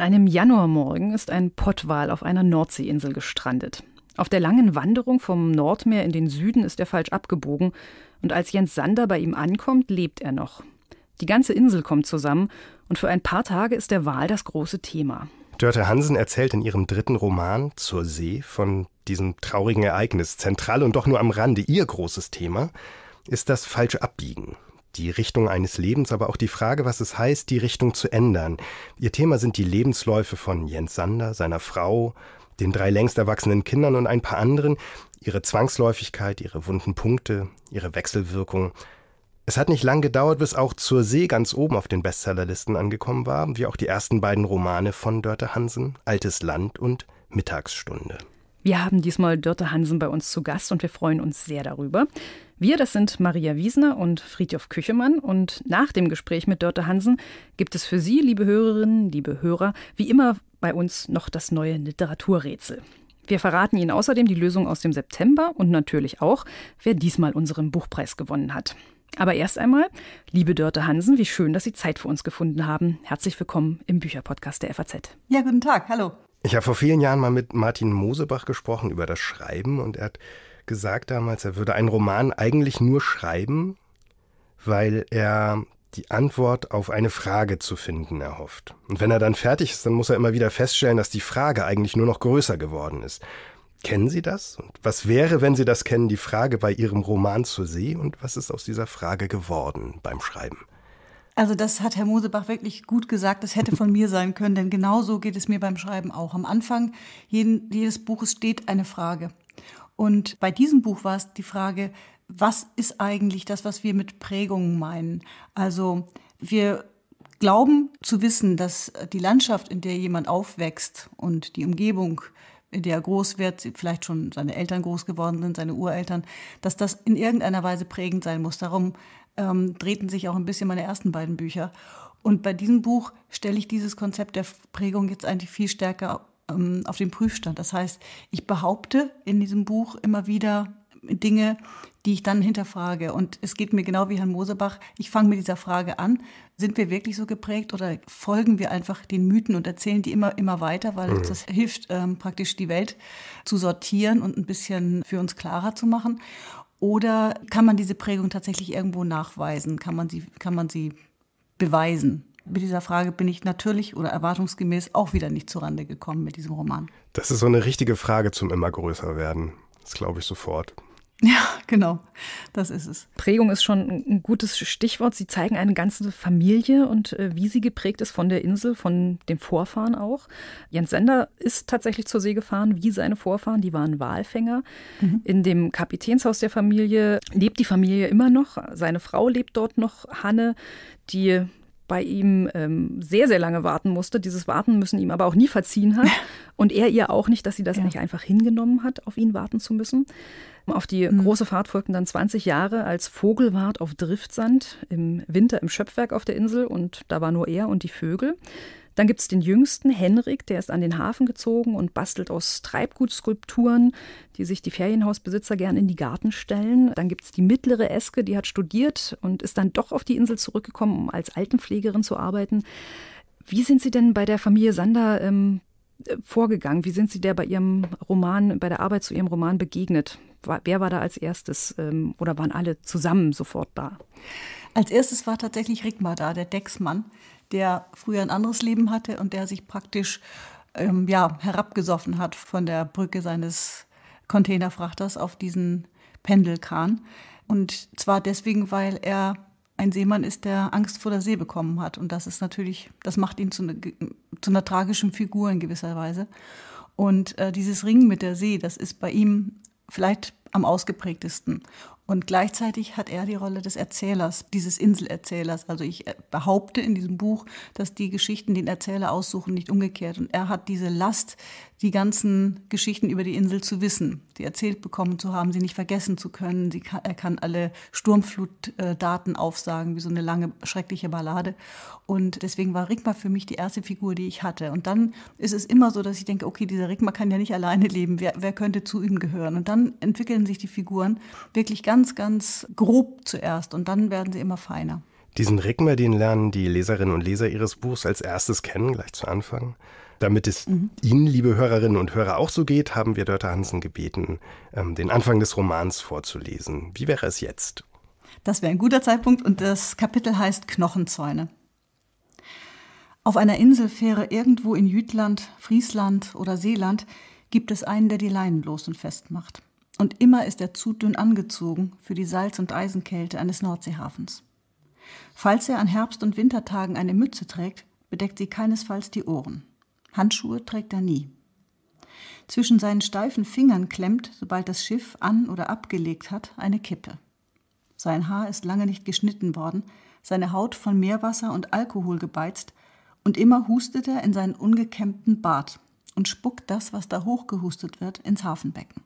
An einem Januarmorgen ist ein Pottwal auf einer Nordseeinsel gestrandet. Auf der langen Wanderung vom Nordmeer in den Süden ist er falsch abgebogen und als Jens Sander bei ihm ankommt, lebt er noch. Die ganze Insel kommt zusammen und für ein paar Tage ist der Wal das große Thema. Dörte Hansen erzählt in ihrem dritten Roman Zur See von diesem traurigen Ereignis. Zentral und doch nur am Rande ihr großes Thema ist das falsche Abbiegen die Richtung eines Lebens, aber auch die Frage, was es heißt, die Richtung zu ändern. Ihr Thema sind die Lebensläufe von Jens Sander, seiner Frau, den drei längst erwachsenen Kindern und ein paar anderen, ihre Zwangsläufigkeit, ihre wunden Punkte, ihre Wechselwirkung. Es hat nicht lang gedauert, bis auch zur See ganz oben auf den Bestsellerlisten angekommen war, wie auch die ersten beiden Romane von Dörte Hansen, Altes Land und Mittagsstunde. Wir haben diesmal Dörte Hansen bei uns zu Gast und wir freuen uns sehr darüber. Wir, das sind Maria Wiesner und Friedhof Küchemann. Und nach dem Gespräch mit Dörte Hansen gibt es für Sie, liebe Hörerinnen, liebe Hörer, wie immer bei uns noch das neue Literaturrätsel. Wir verraten Ihnen außerdem die Lösung aus dem September und natürlich auch, wer diesmal unseren Buchpreis gewonnen hat. Aber erst einmal, liebe Dörte Hansen, wie schön, dass Sie Zeit für uns gefunden haben. Herzlich willkommen im Bücherpodcast der FAZ. Ja, guten Tag, hallo. Ich habe vor vielen Jahren mal mit Martin Mosebach gesprochen über das Schreiben und er hat gesagt damals, er würde einen Roman eigentlich nur schreiben, weil er die Antwort auf eine Frage zu finden erhofft. Und wenn er dann fertig ist, dann muss er immer wieder feststellen, dass die Frage eigentlich nur noch größer geworden ist. Kennen Sie das? Und was wäre, wenn Sie das kennen, die Frage bei Ihrem Roman zur See und was ist aus dieser Frage geworden beim Schreiben? Also das hat Herr Mosebach wirklich gut gesagt. Das hätte von mir sein können, denn genau so geht es mir beim Schreiben auch. Am Anfang jeden, jedes Buches steht eine Frage. Und bei diesem Buch war es die Frage, was ist eigentlich das, was wir mit Prägungen meinen? Also wir glauben zu wissen, dass die Landschaft, in der jemand aufwächst und die Umgebung, in der er groß wird, vielleicht schon seine Eltern groß geworden sind, seine Ureltern, dass das in irgendeiner Weise prägend sein muss. Darum ähm, drehten sich auch ein bisschen meine ersten beiden Bücher. Und bei diesem Buch stelle ich dieses Konzept der Prägung jetzt eigentlich viel stärker ähm, auf den Prüfstand. Das heißt, ich behaupte in diesem Buch immer wieder Dinge, die ich dann hinterfrage. Und es geht mir genau wie Herrn Mosebach. Ich fange mit dieser Frage an. Sind wir wirklich so geprägt oder folgen wir einfach den Mythen und erzählen die immer, immer weiter, weil uns mhm. das hilft, ähm, praktisch die Welt zu sortieren und ein bisschen für uns klarer zu machen. Oder kann man diese Prägung tatsächlich irgendwo nachweisen? Kann man sie, kann man sie beweisen? Mit dieser Frage bin ich natürlich oder erwartungsgemäß auch wieder nicht zurande gekommen mit diesem Roman. Das ist so eine richtige Frage zum immer größer werden. Das glaube ich sofort. Ja, genau. Das ist es. Prägung ist schon ein gutes Stichwort. Sie zeigen eine ganze Familie und äh, wie sie geprägt ist von der Insel, von dem Vorfahren auch. Jens Sender ist tatsächlich zur See gefahren, wie seine Vorfahren. Die waren Walfänger. Mhm. In dem Kapitänshaus der Familie lebt die Familie immer noch. Seine Frau lebt dort noch, Hanne, die bei ihm ähm, sehr, sehr lange warten musste, dieses Warten müssen ihm aber auch nie verziehen hat und er ihr auch nicht, dass sie das ja. nicht einfach hingenommen hat, auf ihn warten zu müssen. Auf die mhm. große Fahrt folgten dann 20 Jahre als Vogelwart auf Driftsand im Winter im Schöpfwerk auf der Insel und da war nur er und die Vögel. Dann gibt es den jüngsten, Henrik, der ist an den Hafen gezogen und bastelt aus Treibgutskulpturen, die sich die Ferienhausbesitzer gern in die Garten stellen. Dann gibt es die mittlere Eske, die hat studiert und ist dann doch auf die Insel zurückgekommen, um als Altenpflegerin zu arbeiten. Wie sind Sie denn bei der Familie Sander ähm, äh, vorgegangen? Wie sind Sie der bei Ihrem Roman, bei der Arbeit zu Ihrem Roman begegnet? Wer war da als erstes ähm, oder waren alle zusammen sofort da? Als erstes war tatsächlich Rigmar da, der Decksmann, der früher ein anderes Leben hatte und der sich praktisch ähm, ja, herabgesoffen hat von der Brücke seines Containerfrachters auf diesen Pendelkahn. Und zwar deswegen, weil er ein Seemann ist, der Angst vor der See bekommen hat. Und das ist natürlich, das macht ihn zu, ne, zu einer tragischen Figur in gewisser Weise. Und äh, dieses Ringen mit der See, das ist bei ihm vielleicht am ausgeprägtesten. Und gleichzeitig hat er die Rolle des Erzählers, dieses Inselerzählers. Also ich äh, behaupte in diesem Buch, dass die Geschichten den Erzähler aussuchen, nicht umgekehrt. Und er hat diese Last die ganzen Geschichten über die Insel zu wissen, die erzählt bekommen zu haben, sie nicht vergessen zu können. Kann, er kann alle Sturmflutdaten aufsagen, wie so eine lange, schreckliche Ballade. Und deswegen war Rigmar für mich die erste Figur, die ich hatte. Und dann ist es immer so, dass ich denke, okay, dieser Rigmar kann ja nicht alleine leben. Wer, wer könnte zu ihm gehören? Und dann entwickeln sich die Figuren wirklich ganz, ganz grob zuerst und dann werden sie immer feiner. Diesen Rigmar, den lernen die Leserinnen und Leser ihres Buchs als erstes kennen, gleich zu Anfang. Damit es mhm. Ihnen, liebe Hörerinnen und Hörer, auch so geht, haben wir Dörte Hansen gebeten, ähm, den Anfang des Romans vorzulesen. Wie wäre es jetzt? Das wäre ein guter Zeitpunkt und das Kapitel heißt Knochenzäune. Auf einer Inselfähre irgendwo in Jütland, Friesland oder Seeland gibt es einen, der die Leinen los und festmacht. Und immer ist er zu dünn angezogen für die Salz- und Eisenkälte eines Nordseehafens. Falls er an Herbst- und Wintertagen eine Mütze trägt, bedeckt sie keinesfalls die Ohren. Handschuhe trägt er nie. Zwischen seinen steifen Fingern klemmt, sobald das Schiff an oder abgelegt hat, eine Kippe. Sein Haar ist lange nicht geschnitten worden, seine Haut von Meerwasser und Alkohol gebeizt, und immer hustet er in seinen ungekämmten Bart und spuckt das, was da hochgehustet wird, ins Hafenbecken.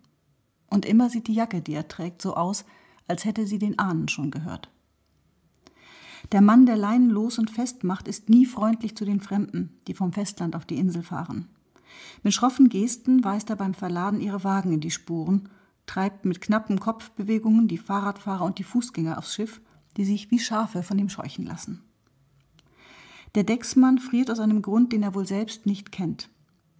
Und immer sieht die Jacke, die er trägt, so aus, als hätte sie den Ahnen schon gehört. Der Mann, der Leinen los und fest macht, ist nie freundlich zu den Fremden, die vom Festland auf die Insel fahren. Mit schroffen Gesten weist er beim Verladen ihre Wagen in die Spuren, treibt mit knappen Kopfbewegungen die Fahrradfahrer und die Fußgänger aufs Schiff, die sich wie Schafe von ihm scheuchen lassen. Der Decksmann friert aus einem Grund, den er wohl selbst nicht kennt.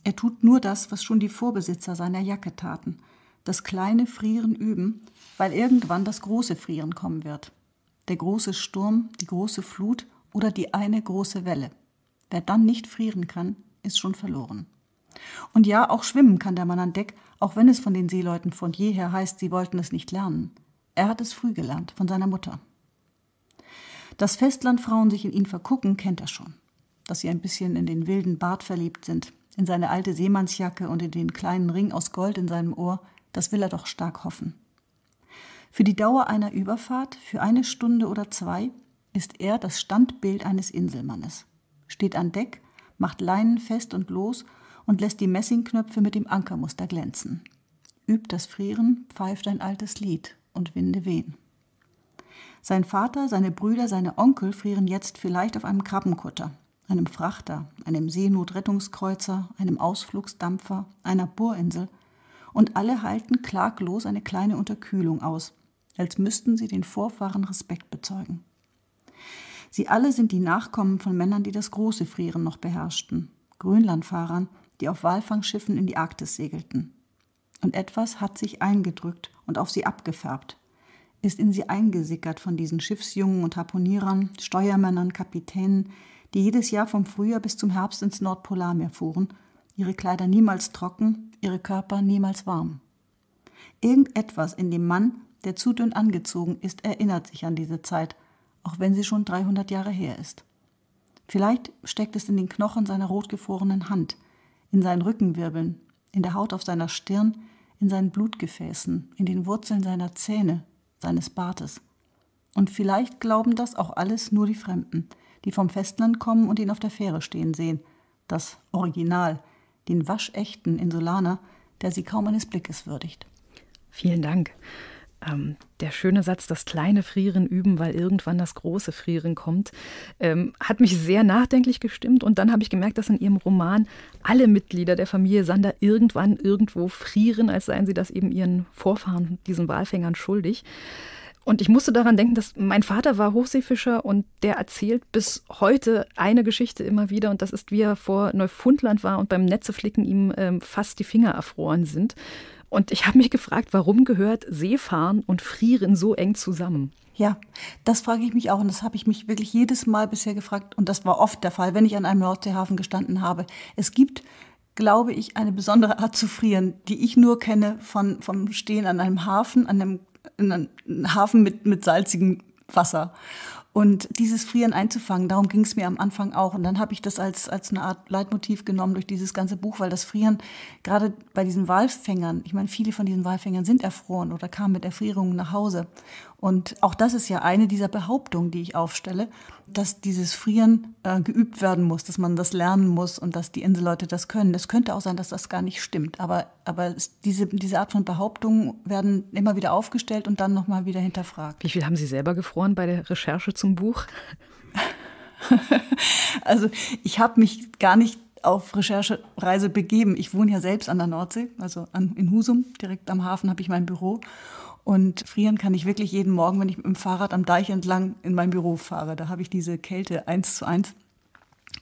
Er tut nur das, was schon die Vorbesitzer seiner Jacke taten, das kleine Frieren üben, weil irgendwann das große Frieren kommen wird der große Sturm, die große Flut oder die eine große Welle. Wer dann nicht frieren kann, ist schon verloren. Und ja, auch schwimmen kann der Mann an Deck, auch wenn es von den Seeleuten von jeher heißt, sie wollten es nicht lernen. Er hat es früh gelernt, von seiner Mutter. Dass Festlandfrauen sich in ihn vergucken, kennt er schon. Dass sie ein bisschen in den wilden Bart verliebt sind, in seine alte Seemannsjacke und in den kleinen Ring aus Gold in seinem Ohr, das will er doch stark hoffen. Für die Dauer einer Überfahrt, für eine Stunde oder zwei, ist er das Standbild eines Inselmannes. Steht an Deck, macht Leinen fest und los und lässt die Messingknöpfe mit dem Ankermuster glänzen. Übt das Frieren, pfeift ein altes Lied und winde wehen. Sein Vater, seine Brüder, seine Onkel frieren jetzt vielleicht auf einem Krabbenkutter, einem Frachter, einem Seenotrettungskreuzer, einem Ausflugsdampfer, einer Bohrinsel und alle halten klaglos eine kleine Unterkühlung aus, als müssten sie den Vorfahren Respekt bezeugen. Sie alle sind die Nachkommen von Männern, die das große Frieren noch beherrschten, Grönlandfahrern, die auf Walfangschiffen in die Arktis segelten. Und etwas hat sich eingedrückt und auf sie abgefärbt, ist in sie eingesickert von diesen Schiffsjungen und Harponierern, Steuermännern, Kapitänen, die jedes Jahr vom Frühjahr bis zum Herbst ins Nordpolarmeer fuhren, ihre Kleider niemals trocken, ihre Körper niemals warm. Irgendetwas in dem Mann der zu dünn angezogen ist, erinnert sich an diese Zeit, auch wenn sie schon 300 Jahre her ist. Vielleicht steckt es in den Knochen seiner rotgefrorenen Hand, in seinen Rückenwirbeln, in der Haut auf seiner Stirn, in seinen Blutgefäßen, in den Wurzeln seiner Zähne, seines Bartes. Und vielleicht glauben das auch alles nur die Fremden, die vom Festland kommen und ihn auf der Fähre stehen sehen, das Original, den waschechten Insulaner, der sie kaum eines Blickes würdigt. Vielen Dank. Ähm, der schöne Satz, das kleine Frieren üben, weil irgendwann das große Frieren kommt, ähm, hat mich sehr nachdenklich gestimmt. Und dann habe ich gemerkt, dass in ihrem Roman alle Mitglieder der Familie Sander irgendwann irgendwo frieren, als seien sie das eben ihren Vorfahren, diesen Walfängern, schuldig. Und ich musste daran denken, dass mein Vater war Hochseefischer und der erzählt bis heute eine Geschichte immer wieder. Und das ist, wie er vor Neufundland war und beim Netzeflicken ihm ähm, fast die Finger erfroren sind. Und ich habe mich gefragt, warum gehört Seefahren und Frieren so eng zusammen? Ja, das frage ich mich auch und das habe ich mich wirklich jedes Mal bisher gefragt und das war oft der Fall, wenn ich an einem Nordseehafen gestanden habe. Es gibt, glaube ich, eine besondere Art zu frieren, die ich nur kenne von, vom Stehen an einem Hafen, an einem, einem Hafen mit, mit salzigem Wasser. Und dieses Frieren einzufangen, darum ging es mir am Anfang auch. Und dann habe ich das als, als eine Art Leitmotiv genommen durch dieses ganze Buch, weil das Frieren gerade bei diesen Walfängern, ich meine, viele von diesen Walfängern sind erfroren oder kamen mit Erfrierungen nach Hause. Und auch das ist ja eine dieser Behauptungen, die ich aufstelle, dass dieses Frieren äh, geübt werden muss, dass man das lernen muss und dass die Inselleute das können. Es könnte auch sein, dass das gar nicht stimmt, aber, aber diese, diese Art von Behauptungen werden immer wieder aufgestellt und dann nochmal wieder hinterfragt. Wie viel haben Sie selber gefroren bei der Recherche zum Buch? also ich habe mich gar nicht auf Recherchereise begeben. Ich wohne ja selbst an der Nordsee, also an, in Husum, direkt am Hafen habe ich mein Büro. Und frieren kann ich wirklich jeden Morgen, wenn ich mit dem Fahrrad am Deich entlang in mein Büro fahre. Da habe ich diese Kälte eins zu eins.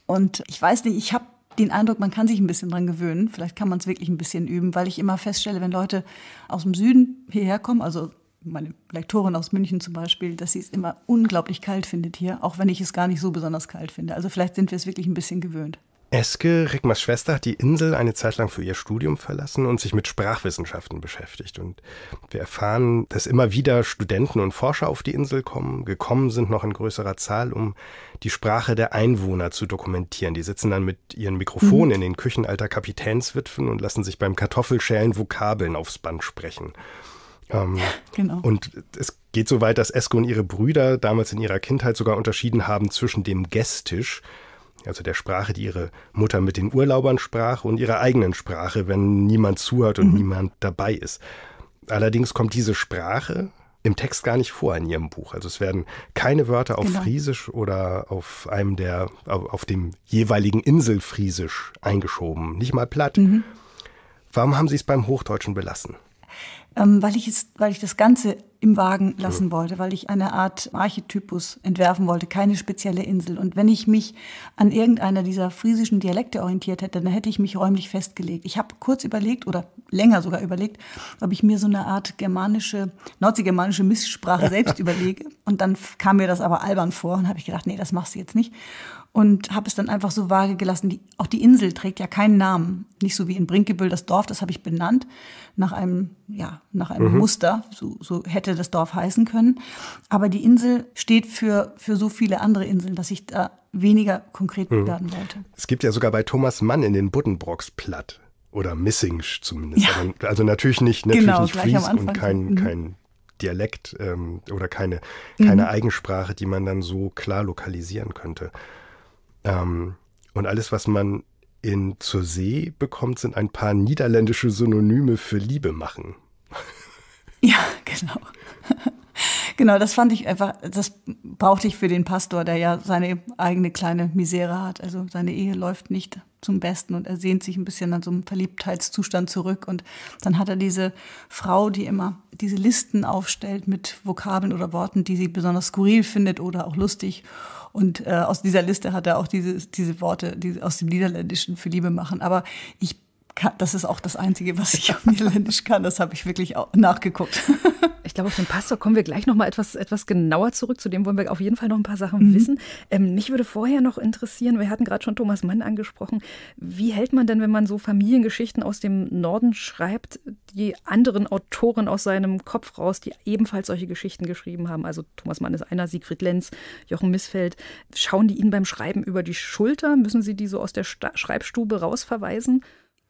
Und ich weiß nicht, ich habe den Eindruck, man kann sich ein bisschen dran gewöhnen. Vielleicht kann man es wirklich ein bisschen üben, weil ich immer feststelle, wenn Leute aus dem Süden hierher kommen, also meine Lektorin aus München zum Beispiel, dass sie es immer unglaublich kalt findet hier, auch wenn ich es gar nicht so besonders kalt finde. Also vielleicht sind wir es wirklich ein bisschen gewöhnt. Eske, Rickmars Schwester, hat die Insel eine Zeit lang für ihr Studium verlassen und sich mit Sprachwissenschaften beschäftigt. Und wir erfahren, dass immer wieder Studenten und Forscher auf die Insel kommen, gekommen sind noch in größerer Zahl, um die Sprache der Einwohner zu dokumentieren. Die sitzen dann mit ihren Mikrofonen mhm. in den Küchen alter Kapitänswitwen und lassen sich beim Kartoffelschälen Vokabeln aufs Band sprechen. Ähm, genau. Und es geht so weit, dass Eske und ihre Brüder damals in ihrer Kindheit sogar unterschieden haben zwischen dem Gästisch, also der Sprache, die ihre Mutter mit den Urlaubern sprach und ihrer eigenen Sprache, wenn niemand zuhört und mhm. niemand dabei ist. Allerdings kommt diese Sprache im Text gar nicht vor in ihrem Buch. Also es werden keine Wörter auf genau. Friesisch oder auf einem der, auf dem jeweiligen Inselfriesisch eingeschoben. Nicht mal platt. Mhm. Warum haben Sie es beim Hochdeutschen belassen? ähm, weil, ich es, weil ich das Ganze im Wagen lassen mhm. wollte, weil ich eine Art Archetypus entwerfen wollte, keine spezielle Insel. Und wenn ich mich an irgendeiner dieser friesischen Dialekte orientiert hätte, dann hätte ich mich räumlich festgelegt. Ich habe kurz überlegt oder länger sogar überlegt, ob ich mir so eine Art germanische, nordseegermanische Misssprache selbst überlege. Und dann kam mir das aber albern vor und habe ich gedacht, nee, das machst du jetzt nicht und habe es dann einfach so vage gelassen. Die, auch die Insel trägt ja keinen Namen. Nicht so wie in Brinkebüll das Dorf, das habe ich benannt nach einem, ja, nach einem mhm. Muster. So, so hätte das Dorf heißen können. Aber die Insel steht für, für so viele andere Inseln, dass ich da weniger konkret mhm. werden wollte. Es gibt ja sogar bei Thomas Mann in den Buddenbrocks platt. Oder Missingsch zumindest. Ja. Also, natürlich nicht, natürlich genau, nicht Fries und kein, mhm. kein Dialekt ähm, oder keine, keine mhm. Eigensprache, die man dann so klar lokalisieren könnte. Ähm, und alles, was man in zur See bekommt, sind ein paar niederländische Synonyme für Liebe machen. Ja, genau. genau, das fand ich einfach, das brauchte ich für den Pastor, der ja seine eigene kleine Misere hat. Also seine Ehe läuft nicht zum Besten und er sehnt sich ein bisschen an so einem Verliebtheitszustand zurück. Und dann hat er diese Frau, die immer diese Listen aufstellt mit Vokabeln oder Worten, die sie besonders skurril findet oder auch lustig. Und äh, aus dieser Liste hat er auch diese, diese Worte die aus dem Niederländischen für Liebe machen. Aber ich kann, das ist auch das Einzige, was ich auf Niederländisch kann. Das habe ich wirklich auch nachgeguckt. Ich glaube, auf den Pastor kommen wir gleich noch mal etwas, etwas genauer zurück. Zu dem wollen wir auf jeden Fall noch ein paar Sachen mhm. wissen. Ähm, mich würde vorher noch interessieren, wir hatten gerade schon Thomas Mann angesprochen. Wie hält man denn, wenn man so Familiengeschichten aus dem Norden schreibt, die anderen Autoren aus seinem Kopf raus, die ebenfalls solche Geschichten geschrieben haben? Also Thomas Mann ist einer, Siegfried Lenz, Jochen Missfeld. Schauen die Ihnen beim Schreiben über die Schulter? Müssen Sie die so aus der Sta Schreibstube rausverweisen?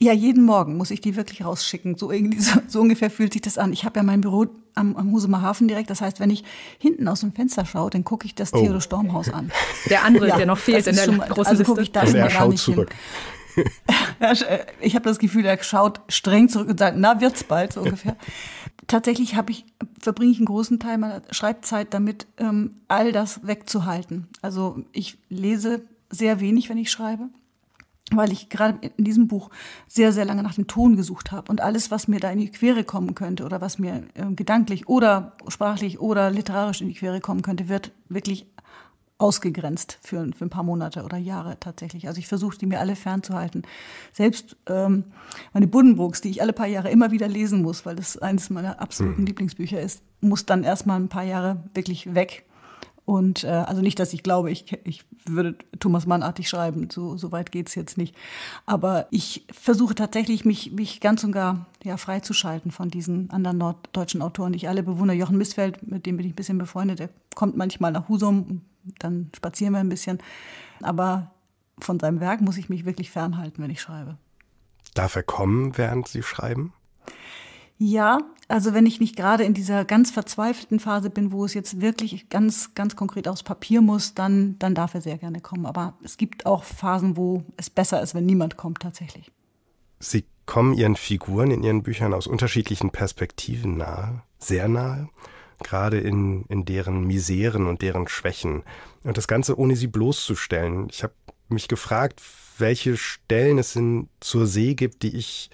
Ja, jeden Morgen muss ich die wirklich rausschicken. So, irgendwie, so, so ungefähr fühlt sich das an. Ich habe ja mein Büro am, am Husumer Hafen direkt. Das heißt, wenn ich hinten aus dem Fenster schaue, dann gucke ich das oh. Theodor Stormhaus an. Der andere, ja, der noch fehlt also in der schon, großen also Liste. Ich da und also er schaut zurück. Hin. Äh, ich habe das Gefühl, er schaut streng zurück und sagt, na, wird's bald, so ungefähr. Tatsächlich habe ich, verbringe ich einen großen Teil meiner Schreibzeit damit, ähm, all das wegzuhalten. Also ich lese sehr wenig, wenn ich schreibe weil ich gerade in diesem Buch sehr, sehr lange nach dem Ton gesucht habe. Und alles, was mir da in die Quere kommen könnte oder was mir äh, gedanklich oder sprachlich oder literarisch in die Quere kommen könnte, wird wirklich ausgegrenzt für, für ein paar Monate oder Jahre tatsächlich. Also ich versuche, die mir alle fernzuhalten. Selbst ähm, meine Buddenbrooks, die ich alle paar Jahre immer wieder lesen muss, weil das eines meiner absoluten hm. Lieblingsbücher ist, muss dann erstmal ein paar Jahre wirklich weg und äh, also nicht, dass ich glaube, ich, ich würde Thomas Mannartig schreiben, so, so weit geht's jetzt nicht. Aber ich versuche tatsächlich, mich, mich ganz und gar ja, freizuschalten von diesen anderen norddeutschen Autoren, die ich alle bewundere. Jochen Missfeld, mit dem bin ich ein bisschen befreundet, Er kommt manchmal nach Husum, dann spazieren wir ein bisschen. Aber von seinem Werk muss ich mich wirklich fernhalten, wenn ich schreibe. Darf er kommen, während Sie schreiben? Ja, also wenn ich nicht gerade in dieser ganz verzweifelten Phase bin, wo es jetzt wirklich ganz, ganz konkret aufs Papier muss, dann, dann darf er sehr gerne kommen. Aber es gibt auch Phasen, wo es besser ist, wenn niemand kommt tatsächlich. Sie kommen Ihren Figuren in Ihren Büchern aus unterschiedlichen Perspektiven nahe, sehr nahe, gerade in, in deren Miseren und deren Schwächen. Und das Ganze ohne sie bloßzustellen. Ich habe mich gefragt, welche Stellen es in zur See gibt, die ich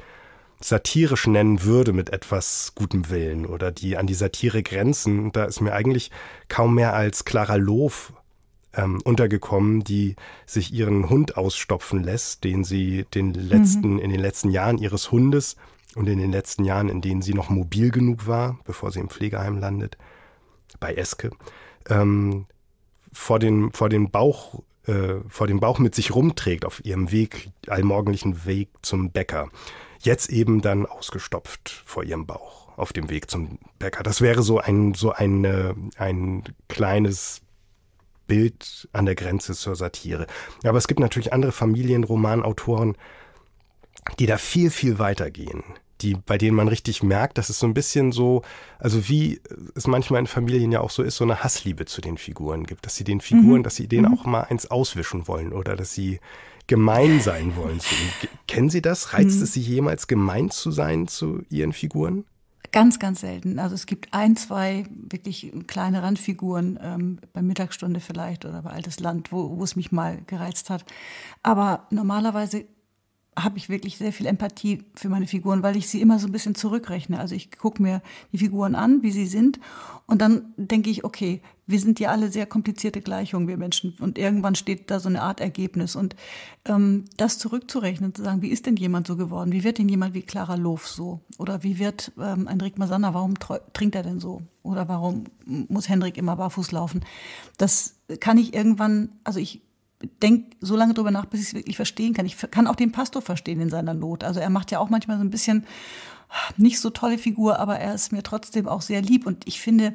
satirisch nennen würde mit etwas gutem Willen oder die an die Satire grenzen. Da ist mir eigentlich kaum mehr als Clara Loof ähm, untergekommen, die sich ihren Hund ausstopfen lässt, den sie den letzten, mhm. in den letzten Jahren ihres Hundes und in den letzten Jahren, in denen sie noch mobil genug war, bevor sie im Pflegeheim landet, bei Eske, ähm, vor, den, vor den Bauch äh, vor dem Bauch mit sich rumträgt auf ihrem Weg, allmorgendlichen Weg zum Bäcker jetzt eben dann ausgestopft vor ihrem Bauch auf dem Weg zum Bäcker. Das wäre so ein, so ein, ein kleines Bild an der Grenze zur Satire. Aber es gibt natürlich andere Familienromanautoren, die da viel, viel weitergehen. Die, bei denen man richtig merkt, dass es so ein bisschen so, also wie es manchmal in Familien ja auch so ist, so eine Hassliebe zu den Figuren gibt, dass sie den Figuren, mhm. dass sie denen mhm. auch mal eins auswischen wollen oder dass sie gemein sein wollen zu ihm. Kennen Sie das? Reizt hm. es Sie jemals, gemein zu sein zu Ihren Figuren? Ganz, ganz selten. Also es gibt ein, zwei wirklich kleine Randfiguren ähm, bei Mittagsstunde vielleicht oder bei Altes Land, wo, wo es mich mal gereizt hat. Aber normalerweise habe ich wirklich sehr viel Empathie für meine Figuren, weil ich sie immer so ein bisschen zurückrechne. Also ich gucke mir die Figuren an, wie sie sind, und dann denke ich, okay, wir sind ja alle sehr komplizierte Gleichungen, wir Menschen, und irgendwann steht da so eine Art Ergebnis. Und ähm, das zurückzurechnen, zu sagen, wie ist denn jemand so geworden? Wie wird denn jemand wie Clara Loof so? Oder wie wird ähm, ein Rick Masanna, warum trinkt er denn so? Oder warum muss Hendrik immer barfuß laufen? Das kann ich irgendwann, also ich denke so lange drüber nach, bis ich es wirklich verstehen kann. Ich kann auch den Pastor verstehen in seiner Not. Also er macht ja auch manchmal so ein bisschen ah, nicht so tolle Figur, aber er ist mir trotzdem auch sehr lieb. Und ich finde,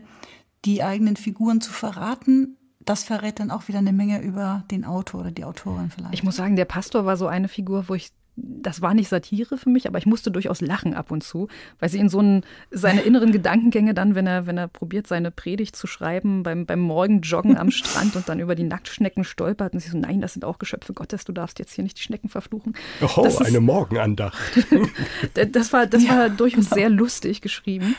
die eigenen Figuren zu verraten, das verrät dann auch wieder eine Menge über den Autor oder die Autorin vielleicht. Ich muss sagen, der Pastor war so eine Figur, wo ich das war nicht Satire für mich, aber ich musste durchaus lachen ab und zu, weil sie in so einen, seine inneren Gedankengänge dann, wenn er, wenn er probiert, seine Predigt zu schreiben, beim, beim Morgenjoggen am Strand und dann über die Nacktschnecken stolpert und sie so, nein, das sind auch Geschöpfe Gottes, du darfst jetzt hier nicht die Schnecken verfluchen. Oh, ist, eine Morgenandacht. das war, das war durchaus genau. sehr lustig geschrieben.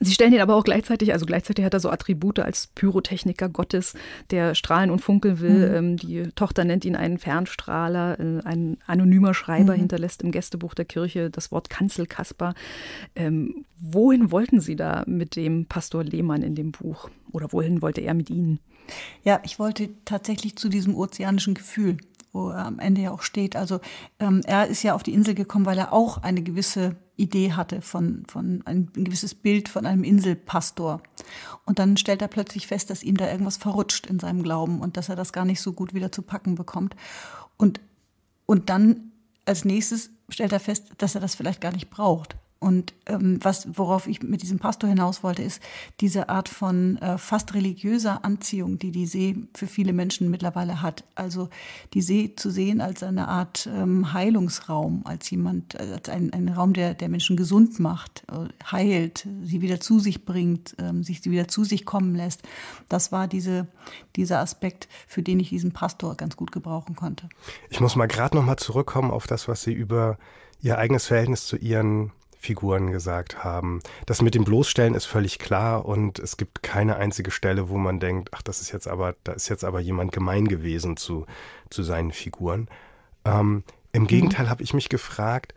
Sie stellen ihn aber auch gleichzeitig, also gleichzeitig hat er so Attribute als Pyrotechniker Gottes, der strahlen und funkeln will. Mhm. Ähm, die Tochter nennt ihn einen Fernstrahler, äh, ein anonymer Schreiber, mhm Mhm. hinterlässt im Gästebuch der Kirche das Wort Kanzelkasper. Ähm, wohin wollten Sie da mit dem Pastor Lehmann in dem Buch? Oder wohin wollte er mit Ihnen? Ja, ich wollte tatsächlich zu diesem ozeanischen Gefühl wo er am Ende ja auch steht. Also ähm, er ist ja auf die Insel gekommen, weil er auch eine gewisse Idee hatte von, von ein, ein gewisses Bild von einem Inselpastor. Und dann stellt er plötzlich fest, dass ihm da irgendwas verrutscht in seinem Glauben und dass er das gar nicht so gut wieder zu packen bekommt. Und, und dann als nächstes stellt er fest, dass er das vielleicht gar nicht braucht. Und ähm, was, worauf ich mit diesem Pastor hinaus wollte, ist diese Art von äh, fast religiöser Anziehung, die die See für viele Menschen mittlerweile hat. Also die See zu sehen als eine Art ähm, Heilungsraum, als jemand, äh, als ein, ein Raum, der, der Menschen gesund macht, äh, heilt, sie wieder zu sich bringt, ähm, sich sie wieder zu sich kommen lässt. Das war diese, dieser Aspekt, für den ich diesen Pastor ganz gut gebrauchen konnte. Ich muss mal gerade nochmal zurückkommen auf das, was Sie über Ihr eigenes Verhältnis zu Ihren Figuren gesagt haben. Das mit dem Bloßstellen ist völlig klar und es gibt keine einzige Stelle, wo man denkt, ach, das ist jetzt aber, da ist jetzt aber jemand gemein gewesen zu, zu seinen Figuren. Ähm, Im mhm. Gegenteil habe ich mich gefragt,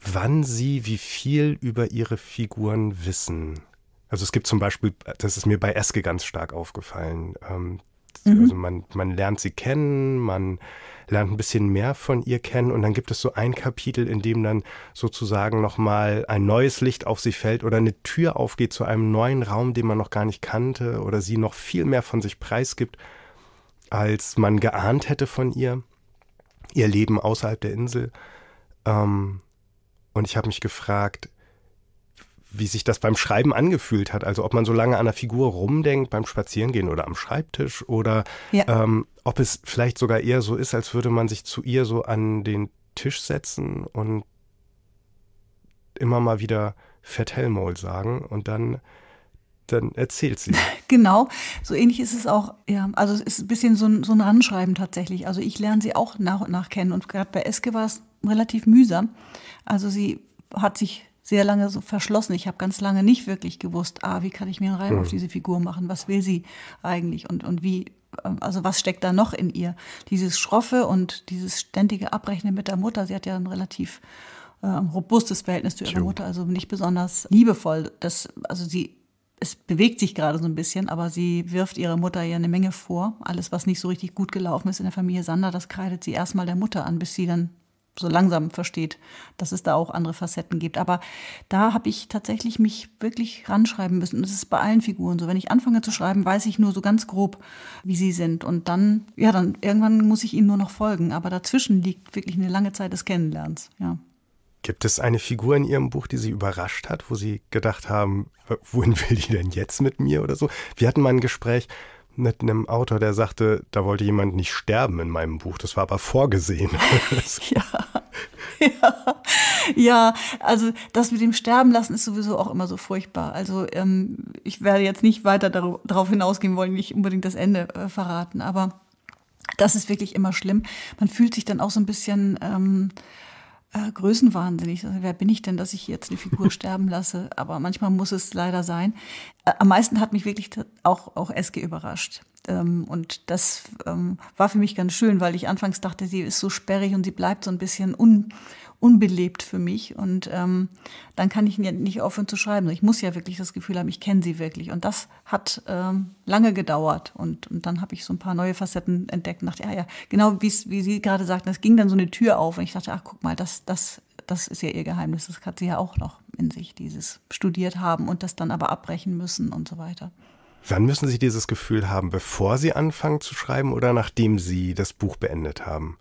wann sie wie viel über ihre Figuren wissen. Also es gibt zum Beispiel, das ist mir bei Eske ganz stark aufgefallen, ähm, Mhm. Also man, man lernt sie kennen, man lernt ein bisschen mehr von ihr kennen und dann gibt es so ein Kapitel, in dem dann sozusagen nochmal ein neues Licht auf sie fällt oder eine Tür aufgeht zu einem neuen Raum, den man noch gar nicht kannte oder sie noch viel mehr von sich preisgibt, als man geahnt hätte von ihr, ihr Leben außerhalb der Insel. Ähm, und ich habe mich gefragt, wie sich das beim Schreiben angefühlt hat. Also ob man so lange an der Figur rumdenkt beim Spazierengehen oder am Schreibtisch oder ja. ähm, ob es vielleicht sogar eher so ist, als würde man sich zu ihr so an den Tisch setzen und immer mal wieder Fett Hellmaul sagen und dann dann erzählt sie. Genau, so ähnlich ist es auch, ja, also es ist ein bisschen so ein, so ein Ranschreiben tatsächlich. Also ich lerne sie auch nach und nach kennen und gerade bei Eske war es relativ mühsam. Also sie hat sich sehr lange so verschlossen. Ich habe ganz lange nicht wirklich gewusst, ah, wie kann ich mir einen Reim mhm. auf diese Figur machen? Was will sie eigentlich? Und, und wie, ähm, also was steckt da noch in ihr? Dieses Schroffe und dieses ständige Abrechnen mit der Mutter, sie hat ja ein relativ äh, robustes Verhältnis zu ihrer True. Mutter, also nicht besonders liebevoll. Das, also sie, es bewegt sich gerade so ein bisschen, aber sie wirft ihrer Mutter ja eine Menge vor. Alles, was nicht so richtig gut gelaufen ist in der Familie Sander, das kreidet sie erstmal der Mutter an, bis sie dann so langsam versteht, dass es da auch andere Facetten gibt. Aber da habe ich tatsächlich mich wirklich ranschreiben müssen. Und das ist bei allen Figuren so. Wenn ich anfange zu schreiben, weiß ich nur so ganz grob, wie sie sind. Und dann, ja, dann irgendwann muss ich ihnen nur noch folgen. Aber dazwischen liegt wirklich eine lange Zeit des Kennenlernens, ja. Gibt es eine Figur in Ihrem Buch, die Sie überrascht hat, wo Sie gedacht haben, wohin will die denn jetzt mit mir oder so? Wir hatten mal ein Gespräch, mit einem Autor, der sagte, da wollte jemand nicht sterben in meinem Buch. Das war aber vorgesehen. ja. ja. Ja, also das mit dem Sterben lassen ist sowieso auch immer so furchtbar. Also ähm, ich werde jetzt nicht weiter darauf hinausgehen wollen, nicht unbedingt das Ende äh, verraten, aber das ist wirklich immer schlimm. Man fühlt sich dann auch so ein bisschen... Ähm, äh, größenwahnsinnig. Also, wer bin ich denn, dass ich jetzt eine Figur sterben lasse? Aber manchmal muss es leider sein. Äh, am meisten hat mich wirklich auch, auch Eske überrascht. Ähm, und das ähm, war für mich ganz schön, weil ich anfangs dachte, sie ist so sperrig und sie bleibt so ein bisschen un unbelebt für mich. Und ähm, dann kann ich nicht aufhören zu schreiben. Ich muss ja wirklich das Gefühl haben, ich kenne sie wirklich. Und das hat ähm, lange gedauert. Und, und dann habe ich so ein paar neue Facetten entdeckt und dachte, ja, ja, genau wie Sie gerade sagten, es ging dann so eine Tür auf. Und ich dachte, ach, guck mal, das, das, das ist ja ihr Geheimnis. Das hat sie ja auch noch in sich, dieses studiert haben und das dann aber abbrechen müssen und so weiter. Wann müssen Sie dieses Gefühl haben, bevor Sie anfangen zu schreiben oder nachdem Sie das Buch beendet haben?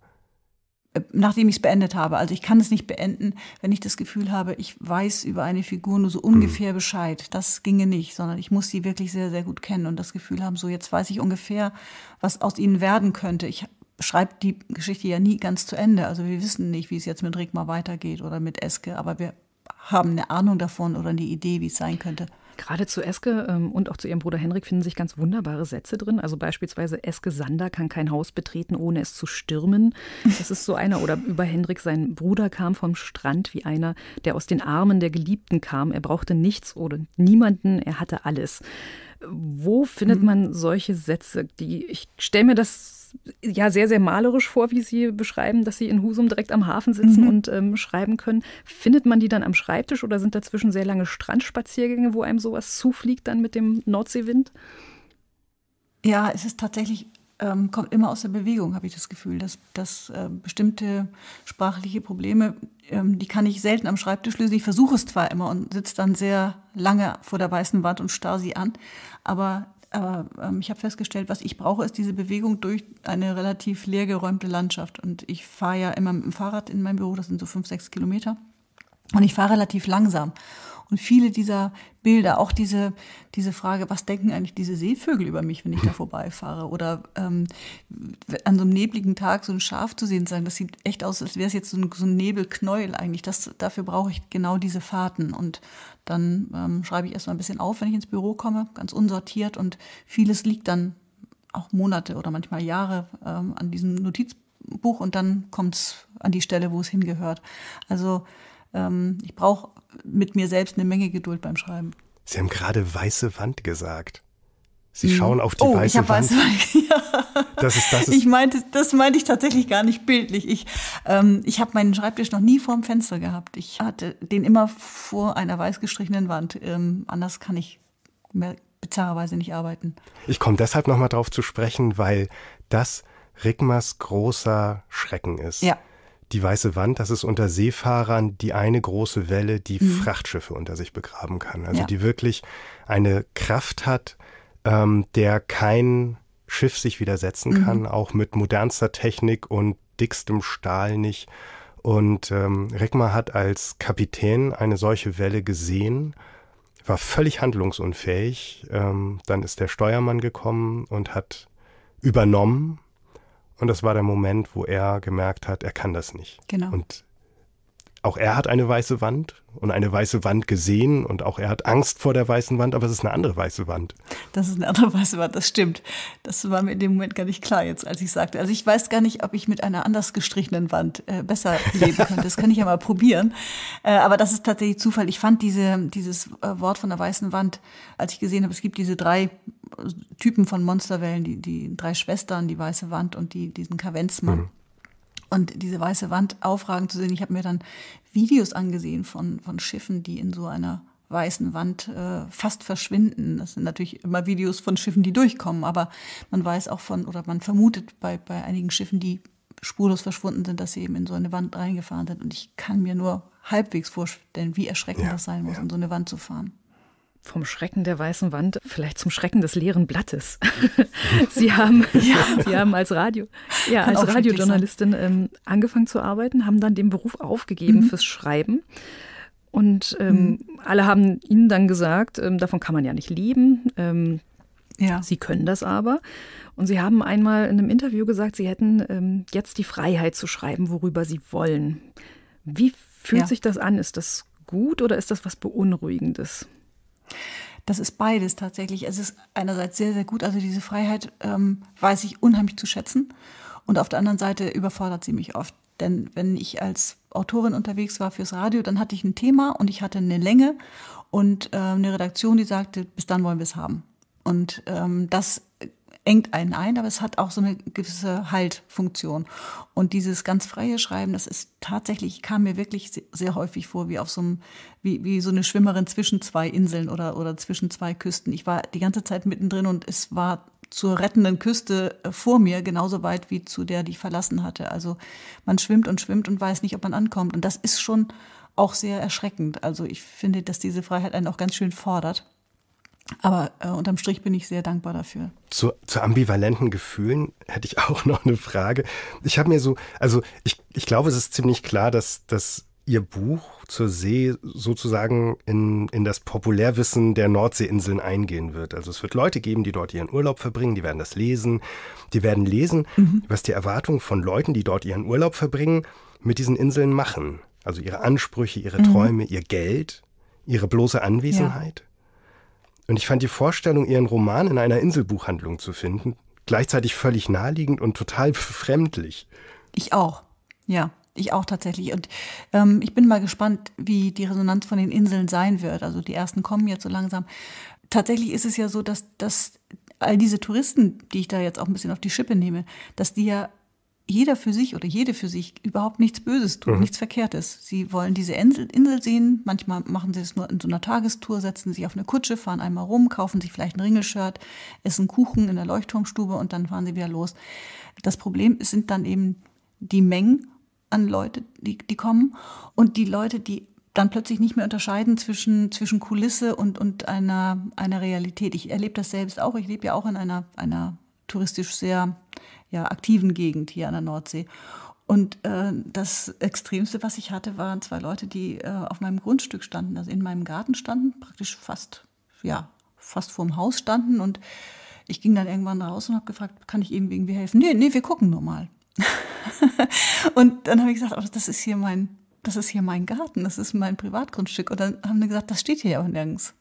nachdem ich es beendet habe. Also ich kann es nicht beenden, wenn ich das Gefühl habe, ich weiß über eine Figur nur so mhm. ungefähr mhm. Bescheid. Das ginge nicht, sondern ich muss sie wirklich sehr, sehr gut kennen und das Gefühl haben, so jetzt weiß ich ungefähr, was aus ihnen werden könnte. Ich schreibe die Geschichte ja nie ganz zu Ende. Also wir wissen nicht, wie es jetzt mit Rigma weitergeht oder mit Eske, aber wir haben eine Ahnung davon oder eine Idee, wie es sein könnte. Gerade zu Eske ähm, und auch zu ihrem Bruder Henrik finden sich ganz wunderbare Sätze drin. Also beispielsweise Eske Sander kann kein Haus betreten, ohne es zu stürmen. Das ist so einer. Oder über Henrik, sein Bruder kam vom Strand wie einer, der aus den Armen der Geliebten kam. Er brauchte nichts oder niemanden, er hatte alles. Wo findet mhm. man solche Sätze? Die, ich stelle mir das ja sehr, sehr malerisch vor, wie Sie beschreiben, dass Sie in Husum direkt am Hafen sitzen mhm. und ähm, schreiben können. Findet man die dann am Schreibtisch oder sind dazwischen sehr lange Strandspaziergänge, wo einem sowas zufliegt dann mit dem Nordseewind? Ja, es ist tatsächlich ähm, kommt immer aus der Bewegung, habe ich das Gefühl, dass, dass äh, bestimmte sprachliche Probleme, ähm, die kann ich selten am Schreibtisch lösen. Ich versuche es zwar immer und sitze dann sehr lange vor der weißen Wand und starr sie an, aber aber ähm, ich habe festgestellt, was ich brauche, ist diese Bewegung durch eine relativ leergeräumte Landschaft. Und ich fahre ja immer mit dem Fahrrad in mein Büro, das sind so fünf, sechs Kilometer. Und ich fahre relativ langsam. Und viele dieser Bilder, auch diese, diese Frage, was denken eigentlich diese Seevögel über mich, wenn ich da vorbeifahre? Oder ähm, an so einem nebligen Tag so ein Schaf zu sehen sagen, das sieht echt aus, als wäre es jetzt so ein, so ein Nebelknäuel eigentlich. Das, dafür brauche ich genau diese Fahrten. Und dann ähm, schreibe ich erstmal ein bisschen auf, wenn ich ins Büro komme, ganz unsortiert. Und vieles liegt dann auch Monate oder manchmal Jahre ähm, an diesem Notizbuch und dann kommt es an die Stelle, wo es hingehört. Also ähm, ich brauche mit mir selbst eine Menge Geduld beim Schreiben. Sie haben gerade weiße Wand gesagt. Sie mhm. schauen auf die oh, weiße ich Wand. Weiße Wand. Ja. Das ist, das ist. Ich meinte, das meinte ich tatsächlich gar nicht bildlich. Ich, ähm, ich habe meinen Schreibtisch noch nie vorm Fenster gehabt. Ich hatte den immer vor einer weiß gestrichenen Wand. Ähm, anders kann ich mehr, bizarrerweise nicht arbeiten. Ich komme deshalb nochmal drauf zu sprechen, weil das Rigmas großer Schrecken ist. Ja die weiße Wand, das ist unter Seefahrern die eine große Welle, die mhm. Frachtschiffe unter sich begraben kann. Also ja. die wirklich eine Kraft hat, ähm, der kein Schiff sich widersetzen mhm. kann, auch mit modernster Technik und dickstem Stahl nicht. Und ähm, Rickmar hat als Kapitän eine solche Welle gesehen, war völlig handlungsunfähig. Ähm, dann ist der Steuermann gekommen und hat übernommen und das war der Moment, wo er gemerkt hat, er kann das nicht. Genau. Und auch er hat eine weiße Wand und eine weiße Wand gesehen und auch er hat Angst vor der weißen Wand, aber es ist eine andere weiße Wand. Das ist eine andere weiße Wand, das stimmt. Das war mir in dem Moment gar nicht klar jetzt, als ich sagte. Also ich weiß gar nicht, ob ich mit einer anders gestrichenen Wand äh, besser leben könnte. Das kann ich ja mal probieren. Äh, aber das ist tatsächlich Zufall. Ich fand diese, dieses äh, Wort von der weißen Wand, als ich gesehen habe, es gibt diese drei äh, Typen von Monsterwellen, die, die drei Schwestern, die weiße Wand und die, diesen Kavenzmann. Mhm. Und diese weiße Wand aufragend zu sehen, ich habe mir dann Videos angesehen von, von Schiffen, die in so einer weißen Wand äh, fast verschwinden. Das sind natürlich immer Videos von Schiffen, die durchkommen, aber man weiß auch von oder man vermutet bei, bei einigen Schiffen, die spurlos verschwunden sind, dass sie eben in so eine Wand reingefahren sind. Und ich kann mir nur halbwegs vorstellen, wie erschreckend ja, das sein muss, ja. in so eine Wand zu fahren vom Schrecken der weißen Wand vielleicht zum Schrecken des leeren Blattes. Sie haben, ja. Sie haben als Radio, ja, als Radiojournalistin ähm, angefangen zu arbeiten, haben dann den Beruf aufgegeben mhm. fürs Schreiben. Und ähm, mhm. alle haben ihnen dann gesagt, ähm, davon kann man ja nicht leben. Ähm, ja. Sie können das aber. Und sie haben einmal in einem Interview gesagt, sie hätten ähm, jetzt die Freiheit zu schreiben, worüber sie wollen. Wie fühlt ja. sich das an? Ist das gut oder ist das was Beunruhigendes? Das ist beides tatsächlich. Es ist einerseits sehr, sehr gut. Also diese Freiheit ähm, weiß ich unheimlich zu schätzen. Und auf der anderen Seite überfordert sie mich oft. Denn wenn ich als Autorin unterwegs war fürs Radio, dann hatte ich ein Thema und ich hatte eine Länge und äh, eine Redaktion, die sagte, bis dann wollen wir es haben. Und ähm, das engt einen ein, aber es hat auch so eine gewisse Haltfunktion. Und dieses ganz freie Schreiben, das ist tatsächlich, kam mir wirklich sehr häufig vor, wie auf so einem, wie, wie so eine Schwimmerin zwischen zwei Inseln oder, oder zwischen zwei Küsten. Ich war die ganze Zeit mittendrin und es war zur rettenden Küste äh, vor mir, genauso weit wie zu der, die ich verlassen hatte. Also man schwimmt und schwimmt und weiß nicht, ob man ankommt. Und das ist schon auch sehr erschreckend. Also ich finde, dass diese Freiheit einen auch ganz schön fordert. Aber äh, unterm Strich bin ich sehr dankbar dafür. Zu, zu ambivalenten Gefühlen hätte ich auch noch eine Frage. Ich habe mir so, also ich, ich glaube, es ist ziemlich klar, dass, dass Ihr Buch zur See sozusagen in, in das Populärwissen der Nordseeinseln eingehen wird. Also es wird Leute geben, die dort ihren Urlaub verbringen, die werden das lesen. Die werden lesen, mhm. was die Erwartungen von Leuten, die dort ihren Urlaub verbringen, mit diesen Inseln machen. Also ihre Ansprüche, ihre mhm. Träume, ihr Geld, ihre bloße Anwesenheit. Ja. Und ich fand die Vorstellung, ihren Roman in einer Inselbuchhandlung zu finden, gleichzeitig völlig naheliegend und total befremdlich. Ich auch, ja. Ich auch tatsächlich. Und ähm, ich bin mal gespannt, wie die Resonanz von den Inseln sein wird. Also die ersten kommen jetzt so langsam. Tatsächlich ist es ja so, dass, dass all diese Touristen, die ich da jetzt auch ein bisschen auf die Schippe nehme, dass die ja jeder für sich oder jede für sich überhaupt nichts Böses tut, mhm. nichts Verkehrtes. Sie wollen diese Insel, Insel sehen, manchmal machen sie es nur in so einer Tagestour, setzen sich auf eine Kutsche, fahren einmal rum, kaufen sich vielleicht ein Ringelshirt, essen Kuchen in der Leuchtturmstube und dann fahren sie wieder los. Das Problem sind dann eben die Mengen an Leute, die, die kommen und die Leute, die dann plötzlich nicht mehr unterscheiden zwischen, zwischen Kulisse und, und einer, einer Realität. Ich erlebe das selbst auch. Ich lebe ja auch in einer, einer touristisch sehr ja, aktiven Gegend hier an der Nordsee. Und äh, das Extremste, was ich hatte, waren zwei Leute, die äh, auf meinem Grundstück standen, also in meinem Garten standen, praktisch fast, ja, fast vorm Haus standen. Und ich ging dann irgendwann raus und habe gefragt, kann ich Ihnen irgendwie helfen? Nee, nee, wir gucken nur mal. und dann habe ich gesagt, aber das ist hier mein, das ist hier mein Garten, das ist mein Privatgrundstück. Und dann haben die gesagt, das steht hier ja auch nirgends.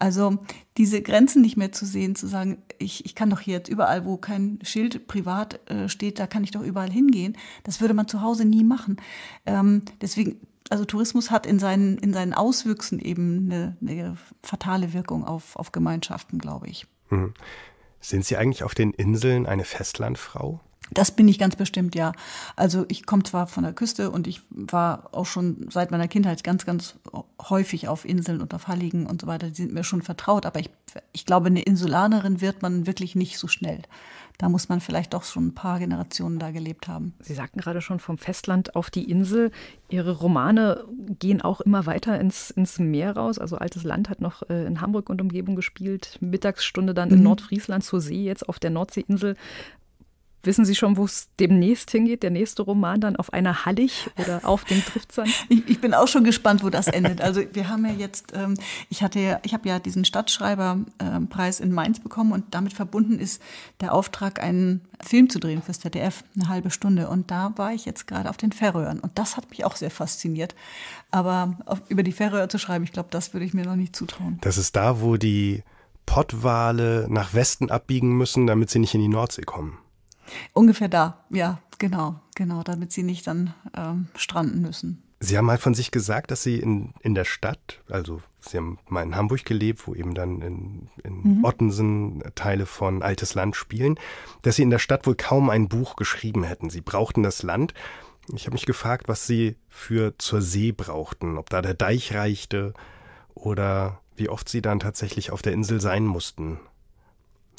Also diese Grenzen nicht mehr zu sehen, zu sagen, ich, ich kann doch hier jetzt überall, wo kein Schild privat äh, steht, da kann ich doch überall hingehen. Das würde man zu Hause nie machen. Ähm, deswegen, also Tourismus hat in seinen, in seinen Auswüchsen eben eine, eine fatale Wirkung auf, auf Gemeinschaften, glaube ich. Mhm. Sind Sie eigentlich auf den Inseln eine Festlandfrau? Das bin ich ganz bestimmt, ja. Also ich komme zwar von der Küste und ich war auch schon seit meiner Kindheit ganz, ganz häufig auf Inseln und auf Halligen und so weiter. Die sind mir schon vertraut, aber ich, ich glaube, eine Insulanerin wird man wirklich nicht so schnell. Da muss man vielleicht doch schon ein paar Generationen da gelebt haben. Sie sagten gerade schon vom Festland auf die Insel. Ihre Romane gehen auch immer weiter ins, ins Meer raus. Also Altes Land hat noch äh, in Hamburg und Umgebung gespielt. Mittagsstunde dann in mhm. Nordfriesland zur See, jetzt auf der Nordseeinsel. Wissen Sie schon, wo es demnächst hingeht? Der nächste Roman dann auf einer Hallig oder auf dem Driftsand? Ich, ich, bin auch schon gespannt, wo das endet. Also wir haben ja jetzt, ähm, ich hatte, ich habe ja diesen Stadtschreiberpreis ähm, in Mainz bekommen und damit verbunden ist der Auftrag, einen Film zu drehen fürs ZDF, eine halbe Stunde. Und da war ich jetzt gerade auf den Färöern und das hat mich auch sehr fasziniert. Aber auf, über die Färöer zu schreiben, ich glaube, das würde ich mir noch nicht zutrauen. Das ist da, wo die Pottwale nach Westen abbiegen müssen, damit sie nicht in die Nordsee kommen. Ungefähr da, ja, genau, genau, damit sie nicht dann ähm, stranden müssen. Sie haben mal von sich gesagt, dass Sie in, in der Stadt, also Sie haben mal in Hamburg gelebt, wo eben dann in, in mhm. Ottensen Teile von Altes Land spielen, dass Sie in der Stadt wohl kaum ein Buch geschrieben hätten. Sie brauchten das Land. Ich habe mich gefragt, was Sie für zur See brauchten, ob da der Deich reichte oder wie oft Sie dann tatsächlich auf der Insel sein mussten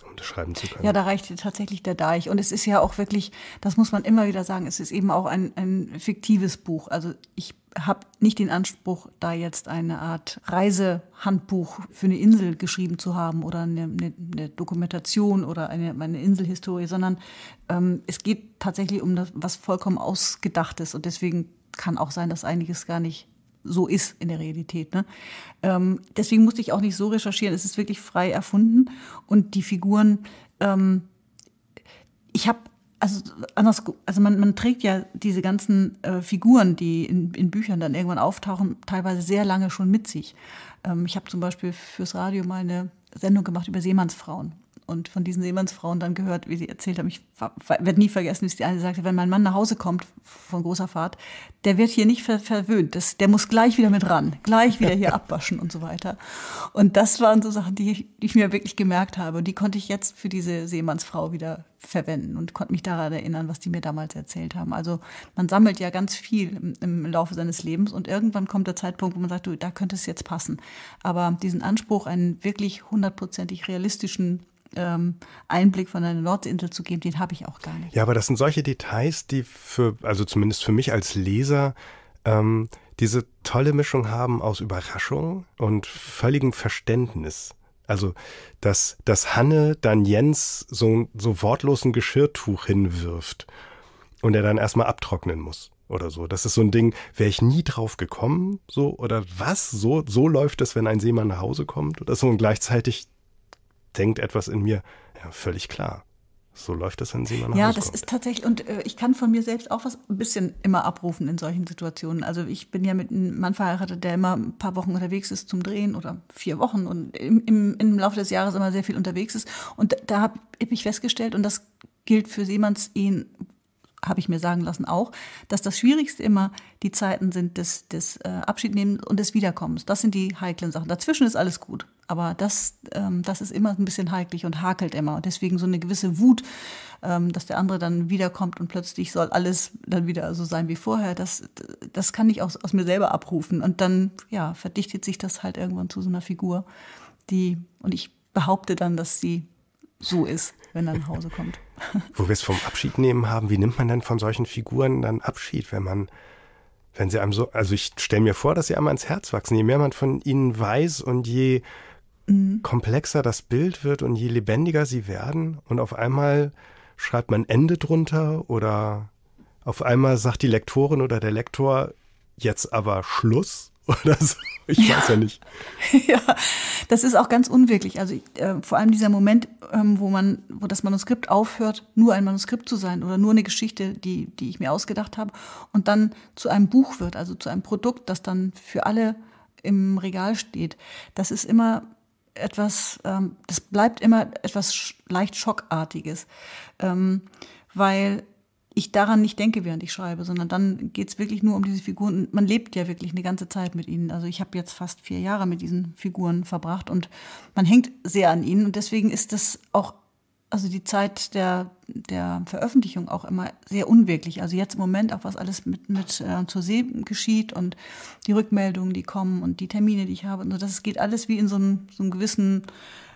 um das schreiben zu können. Ja, da reicht tatsächlich der Deich. Und es ist ja auch wirklich, das muss man immer wieder sagen, es ist eben auch ein, ein fiktives Buch. Also ich habe nicht den Anspruch, da jetzt eine Art Reisehandbuch für eine Insel geschrieben zu haben oder eine, eine, eine Dokumentation oder eine, eine Inselhistorie, sondern ähm, es geht tatsächlich um das, was vollkommen ausgedacht ist. Und deswegen kann auch sein, dass einiges gar nicht so ist in der Realität. Ne? Ähm, deswegen musste ich auch nicht so recherchieren. Es ist wirklich frei erfunden. Und die Figuren, ähm, ich habe, also anders, also man, man trägt ja diese ganzen äh, Figuren, die in, in Büchern dann irgendwann auftauchen, teilweise sehr lange schon mit sich. Ähm, ich habe zum Beispiel fürs Radio mal eine Sendung gemacht über Seemannsfrauen und von diesen Seemannsfrauen dann gehört, wie sie erzählt haben. Ich werde nie vergessen, wie die eine sagte, wenn mein Mann nach Hause kommt von großer Fahrt, der wird hier nicht ver verwöhnt. Das, der muss gleich wieder mit ran, gleich wieder hier abwaschen und so weiter. Und das waren so Sachen, die ich, die ich mir wirklich gemerkt habe. Und die konnte ich jetzt für diese Seemannsfrau wieder verwenden und konnte mich daran erinnern, was die mir damals erzählt haben. Also man sammelt ja ganz viel im, im, Laufe seines Lebens und irgendwann kommt der Zeitpunkt, wo man sagt, du, da könnte es jetzt passen. Aber diesen Anspruch, einen wirklich hundertprozentig realistischen ähm, Einblick von einer Nordinsel zu geben, den habe ich auch gar nicht. Ja, aber das sind solche Details, die für, also zumindest für mich als Leser, ähm, diese tolle Mischung haben aus Überraschung und völligem Verständnis. Also, dass, dass Hanne dann Jens so, so wortlos ein Geschirrtuch hinwirft und er dann erstmal abtrocknen muss oder so. Das ist so ein Ding, wäre ich nie drauf gekommen, so oder was? So, so läuft es, wenn ein Seemann nach Hause kommt oder so und gleichzeitig denkt etwas in mir, ja, völlig klar. So läuft das, wenn sie mal nach Ja, Hause das kommt. ist tatsächlich, und äh, ich kann von mir selbst auch was ein bisschen immer abrufen in solchen Situationen. Also ich bin ja mit einem Mann verheiratet, der immer ein paar Wochen unterwegs ist zum Drehen oder vier Wochen und im, im, im Laufe des Jahres immer sehr viel unterwegs ist. Und da, da habe hab ich festgestellt, und das gilt für Seemannsehen, habe ich mir sagen lassen auch, dass das Schwierigste immer die Zeiten sind des, des äh, Abschiednehmens und des Wiederkommens. Das sind die heiklen Sachen. Dazwischen ist alles gut. Aber das, ähm, das ist immer ein bisschen heiklich und hakelt immer. Und deswegen so eine gewisse Wut, ähm, dass der andere dann wiederkommt und plötzlich soll alles dann wieder so sein wie vorher, das, das kann ich auch aus mir selber abrufen. Und dann ja, verdichtet sich das halt irgendwann zu so einer Figur, die, und ich behaupte dann, dass sie so ist, wenn er nach Hause kommt. Wo wir es vom Abschied nehmen haben, wie nimmt man denn von solchen Figuren dann Abschied, wenn man, wenn sie einem so, also ich stelle mir vor, dass sie einem ans Herz wachsen. Je mehr man von ihnen weiß und je mhm. komplexer das Bild wird und je lebendiger sie werden und auf einmal schreibt man Ende drunter oder auf einmal sagt die Lektorin oder der Lektor jetzt aber Schluss oder so. Ich ja. weiß ja nicht. ja, das ist auch ganz unwirklich. Also äh, vor allem dieser Moment, ähm, wo man, wo das Manuskript aufhört, nur ein Manuskript zu sein oder nur eine Geschichte, die, die ich mir ausgedacht habe, und dann zu einem Buch wird, also zu einem Produkt, das dann für alle im Regal steht. Das ist immer etwas, ähm, das bleibt immer etwas sch leicht Schockartiges, ähm, weil ich daran nicht denke, während ich schreibe, sondern dann geht's wirklich nur um diese Figuren. man lebt ja wirklich eine ganze Zeit mit ihnen. Also ich habe jetzt fast vier Jahre mit diesen Figuren verbracht und man hängt sehr an ihnen. Und deswegen ist das auch also die Zeit der, der Veröffentlichung auch immer sehr unwirklich. Also jetzt im Moment auch, was alles mit, mit äh, zur See geschieht und die Rückmeldungen, die kommen und die Termine, die ich habe. Und so, das geht alles wie in so einem, so einem gewissen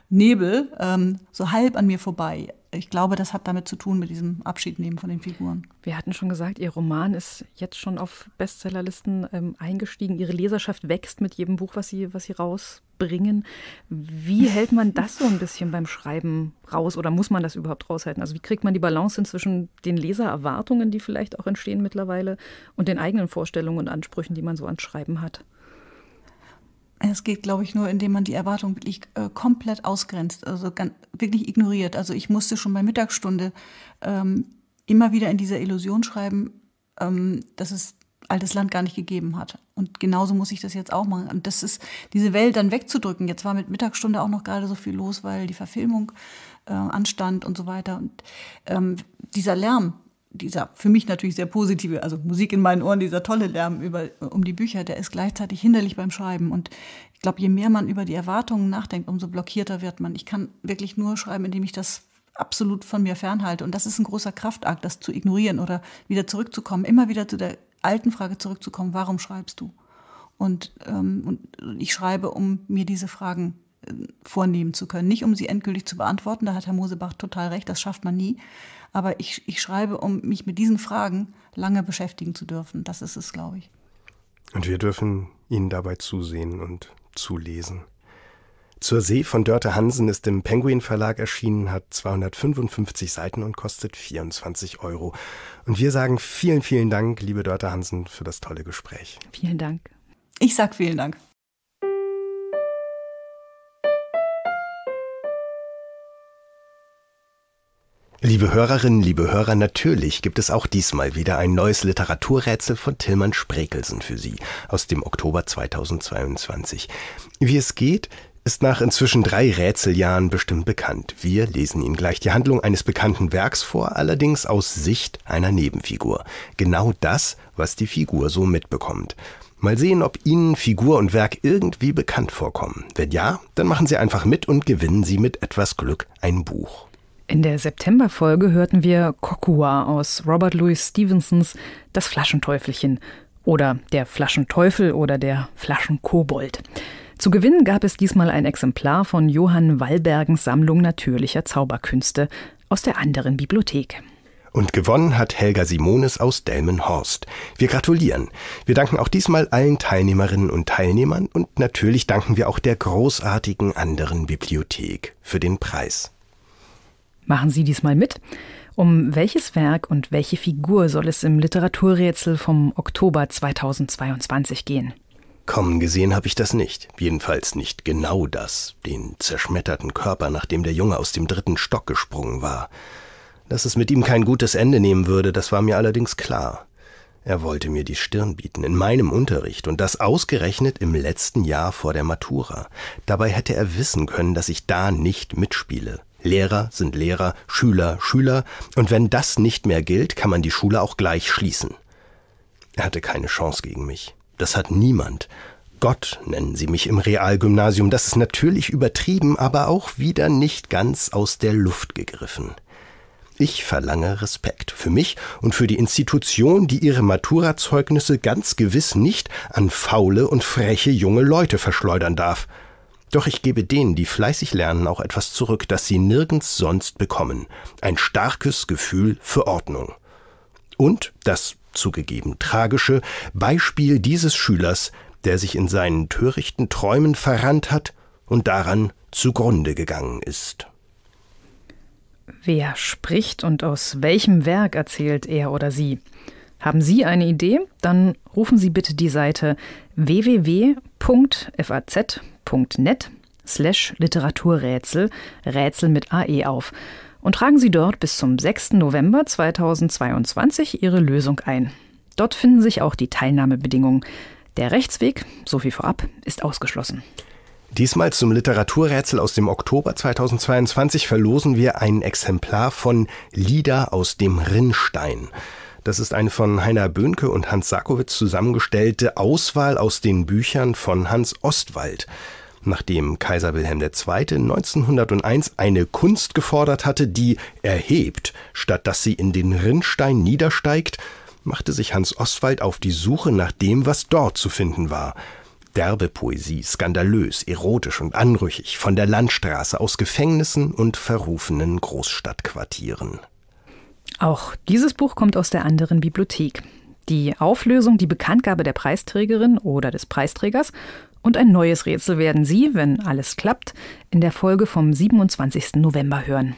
Nebel ähm, so halb an mir vorbei. Ich glaube, das hat damit zu tun mit diesem Abschiednehmen von den Figuren. Wir hatten schon gesagt, Ihr Roman ist jetzt schon auf Bestsellerlisten ähm, eingestiegen. Ihre Leserschaft wächst mit jedem Buch, was Sie, was Sie rausbringen. Wie hält man das so ein bisschen beim Schreiben raus oder muss man das überhaupt raushalten? Also wie kriegt man die Balance zwischen den Lesererwartungen, die vielleicht auch entstehen mittlerweile, und den eigenen Vorstellungen und Ansprüchen, die man so ans Schreiben hat? Es geht, glaube ich, nur, indem man die Erwartung wirklich äh, komplett ausgrenzt, also ganz, wirklich ignoriert. Also ich musste schon bei Mittagsstunde ähm, immer wieder in dieser Illusion schreiben, ähm, dass es altes Land gar nicht gegeben hat. Und genauso muss ich das jetzt auch machen. Und das ist, diese Welt dann wegzudrücken. Jetzt war mit Mittagsstunde auch noch gerade so viel los, weil die Verfilmung äh, anstand und so weiter. Und ähm, dieser Lärm, dieser für mich natürlich sehr positive, also Musik in meinen Ohren, dieser tolle Lärm über, um die Bücher, der ist gleichzeitig hinderlich beim Schreiben. Und ich glaube, je mehr man über die Erwartungen nachdenkt, umso blockierter wird man. Ich kann wirklich nur schreiben, indem ich das absolut von mir fernhalte. Und das ist ein großer Kraftakt, das zu ignorieren oder wieder zurückzukommen, immer wieder zu der alten Frage zurückzukommen, warum schreibst du? Und, ähm, und ich schreibe, um mir diese Fragen vornehmen zu können. Nicht, um sie endgültig zu beantworten, da hat Herr Mosebach total recht, das schafft man nie. Aber ich, ich schreibe, um mich mit diesen Fragen lange beschäftigen zu dürfen. Das ist es, glaube ich. Und wir dürfen Ihnen dabei zusehen und zulesen. Zur See von Dörte Hansen ist im Penguin Verlag erschienen, hat 255 Seiten und kostet 24 Euro. Und wir sagen vielen, vielen Dank, liebe Dörte Hansen, für das tolle Gespräch. Vielen Dank. Ich sag vielen Dank. Liebe Hörerinnen, liebe Hörer, natürlich gibt es auch diesmal wieder ein neues Literaturrätsel von Tillmann Sprekelsen für Sie aus dem Oktober 2022. Wie es geht, ist nach inzwischen drei Rätseljahren bestimmt bekannt. Wir lesen Ihnen gleich die Handlung eines bekannten Werks vor, allerdings aus Sicht einer Nebenfigur. Genau das, was die Figur so mitbekommt. Mal sehen, ob Ihnen Figur und Werk irgendwie bekannt vorkommen. Wenn ja, dann machen Sie einfach mit und gewinnen Sie mit etwas Glück ein Buch. In der Septemberfolge hörten wir Kokua aus Robert Louis Stevensons Das Flaschenteufelchen oder der Flaschenteufel oder der Flaschenkobold. Zu gewinnen gab es diesmal ein Exemplar von Johann Wallbergens Sammlung natürlicher Zauberkünste aus der anderen Bibliothek. Und gewonnen hat Helga Simones aus Delmenhorst. Wir gratulieren. Wir danken auch diesmal allen Teilnehmerinnen und Teilnehmern und natürlich danken wir auch der großartigen anderen Bibliothek für den Preis. Machen Sie diesmal mit. Um welches Werk und welche Figur soll es im Literaturrätsel vom Oktober 2022 gehen? Kommen gesehen habe ich das nicht. Jedenfalls nicht genau das, den zerschmetterten Körper, nachdem der Junge aus dem dritten Stock gesprungen war. Dass es mit ihm kein gutes Ende nehmen würde, das war mir allerdings klar. Er wollte mir die Stirn bieten, in meinem Unterricht, und das ausgerechnet im letzten Jahr vor der Matura. Dabei hätte er wissen können, dass ich da nicht mitspiele. Lehrer sind Lehrer, Schüler Schüler, und wenn das nicht mehr gilt, kann man die Schule auch gleich schließen. Er hatte keine Chance gegen mich. Das hat niemand. Gott nennen sie mich im Realgymnasium, das ist natürlich übertrieben, aber auch wieder nicht ganz aus der Luft gegriffen. Ich verlange Respekt für mich und für die Institution, die ihre Maturazeugnisse ganz gewiss nicht an faule und freche junge Leute verschleudern darf. Doch ich gebe denen, die fleißig lernen, auch etwas zurück, das sie nirgends sonst bekommen. Ein starkes Gefühl für Ordnung. Und das zugegeben tragische Beispiel dieses Schülers, der sich in seinen törichten Träumen verrannt hat und daran zugrunde gegangen ist. Wer spricht und aus welchem Werk erzählt er oder sie? Haben Sie eine Idee? Dann rufen Sie bitte die Seite www.faz.net slash Literaturrätsel, Rätsel mit AE auf und tragen Sie dort bis zum 6. November 2022 Ihre Lösung ein. Dort finden sich auch die Teilnahmebedingungen. Der Rechtsweg, so viel vorab, ist ausgeschlossen. Diesmal zum Literaturrätsel aus dem Oktober 2022 verlosen wir ein Exemplar von Lieder aus dem Rinnstein. Das ist eine von Heiner Böhnke und Hans Sarkowitz zusammengestellte Auswahl aus den Büchern von Hans Ostwald. Nachdem Kaiser Wilhelm II. 1901 eine Kunst gefordert hatte, die erhebt, statt dass sie in den Rinnstein niedersteigt, machte sich Hans Ostwald auf die Suche nach dem, was dort zu finden war. Derbe Poesie, skandalös, erotisch und anrüchig, von der Landstraße aus Gefängnissen und verrufenen Großstadtquartieren. Auch dieses Buch kommt aus der anderen Bibliothek. Die Auflösung, die Bekanntgabe der Preisträgerin oder des Preisträgers und ein neues Rätsel werden Sie, wenn alles klappt, in der Folge vom 27. November hören.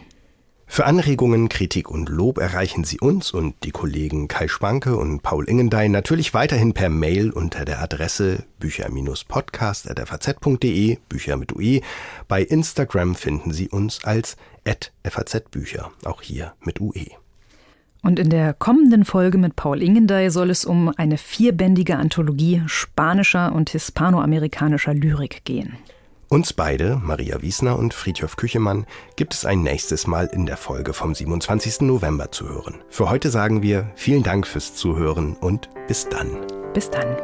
Für Anregungen, Kritik und Lob erreichen Sie uns und die Kollegen Kai Schwanke und Paul Ingendein natürlich weiterhin per Mail unter der Adresse bücher-podcast.faz.de, Bücher mit UE. Bei Instagram finden Sie uns als FAZ-Bücher, auch hier mit UE. Und in der kommenden Folge mit Paul Ingendey soll es um eine vierbändige Anthologie spanischer und hispanoamerikanischer Lyrik gehen. Uns beide, Maria Wiesner und Friedhof Küchemann, gibt es ein nächstes Mal in der Folge vom 27. November zu hören. Für heute sagen wir vielen Dank fürs Zuhören und bis dann. Bis dann.